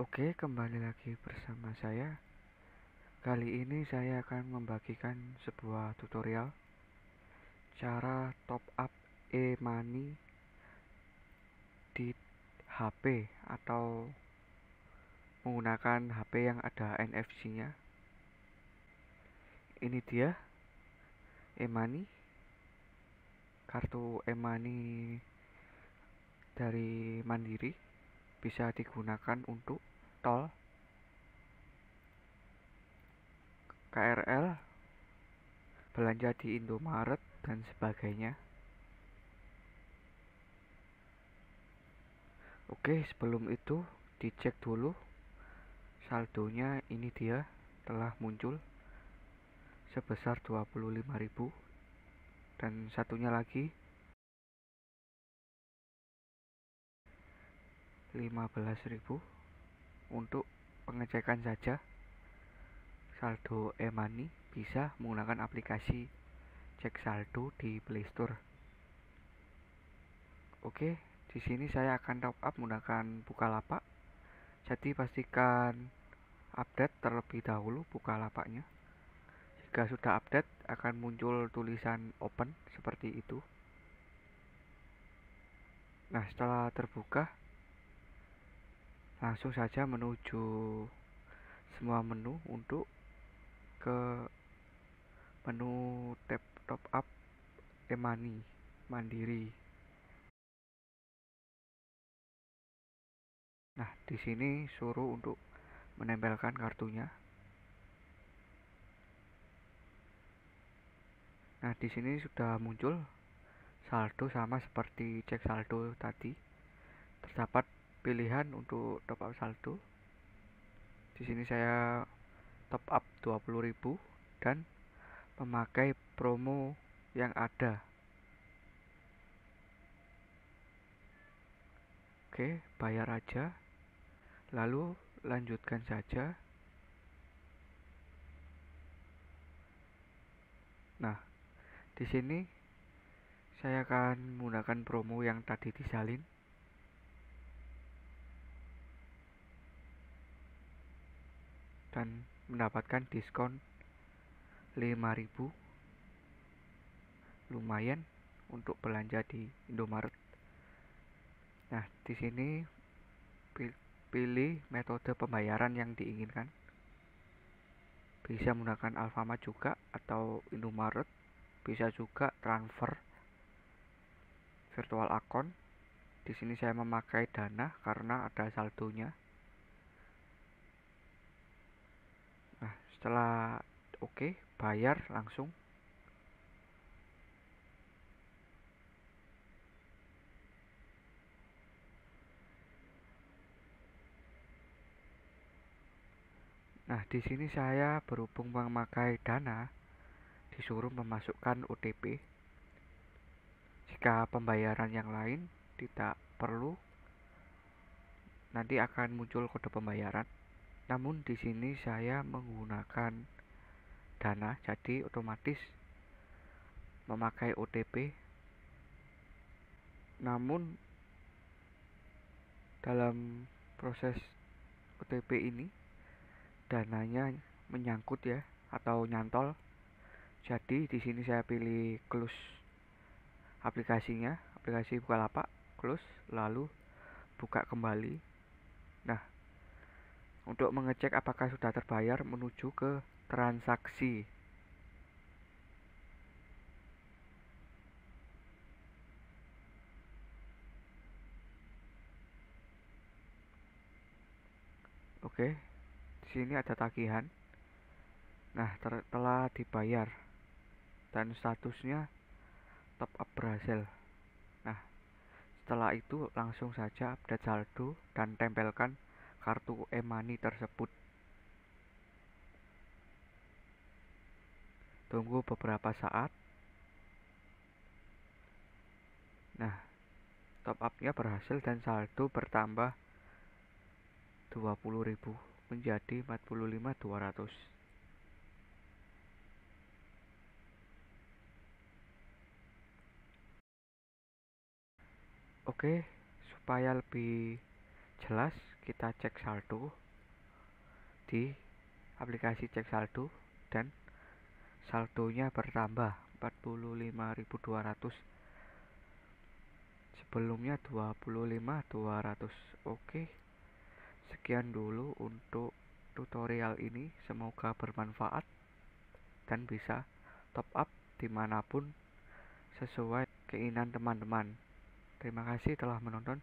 Oke, kembali lagi bersama saya. Kali ini saya akan membagikan sebuah tutorial cara top up e-money di HP atau menggunakan HP yang ada NFC-nya. Ini dia e-money kartu e-money dari Mandiri bisa digunakan untuk tol KRL belanja di Indomaret dan sebagainya Oke sebelum itu dicek dulu saldonya ini dia telah muncul sebesar 25.000 dan satunya lagi 15.000 untuk pengecekan saja saldo e-money bisa menggunakan aplikasi cek saldo di Play Store. Oke, di sini saya akan top up menggunakan Bukalapak. Jadi pastikan update terlebih dahulu Bukalapaknya. Jika sudah update akan muncul tulisan open seperti itu. Nah, setelah terbuka langsung saja menuju semua menu untuk ke menu tab top up e-money mandiri nah di sini suruh untuk menempelkan kartunya nah di sini sudah muncul saldo sama seperti cek saldo tadi terdapat pilihan untuk top up saldo. Di sini saya top up 20.000 dan memakai promo yang ada. Oke, bayar aja. Lalu lanjutkan saja. Nah, di sini saya akan menggunakan promo yang tadi disalin dan mendapatkan diskon 5000 lumayan untuk belanja di Indomaret. Nah, di sini pilih metode pembayaran yang diinginkan. Bisa menggunakan Alfamart juga atau Indomaret, bisa juga transfer virtual account. Di sini saya memakai Dana karena ada saldonya. setelah oke okay, bayar langsung Nah, di sini saya berhubung memakai dana disuruh memasukkan OTP. Jika pembayaran yang lain tidak perlu, nanti akan muncul kode pembayaran. Namun di sini saya menggunakan Dana, jadi otomatis memakai OTP. Namun dalam proses OTP ini dananya menyangkut ya atau nyantol. Jadi di sini saya pilih close aplikasinya, aplikasi Bukalapak, close lalu buka kembali untuk mengecek apakah sudah terbayar menuju ke transaksi. Oke, di sini ada tagihan. Nah, telah dibayar dan statusnya top up berhasil. Nah, setelah itu langsung saja update saldo dan tempelkan kartu e-money tersebut. Tunggu beberapa saat. Nah, top up-nya berhasil dan saldo bertambah 20.000 menjadi 45.200. Oke, supaya lebih jelas kita cek saldo di aplikasi cek saldo dan saldonya bertambah 45.200 sebelumnya 25.200 oke sekian dulu untuk tutorial ini semoga bermanfaat dan bisa top up dimanapun sesuai keinginan teman-teman terima kasih telah menonton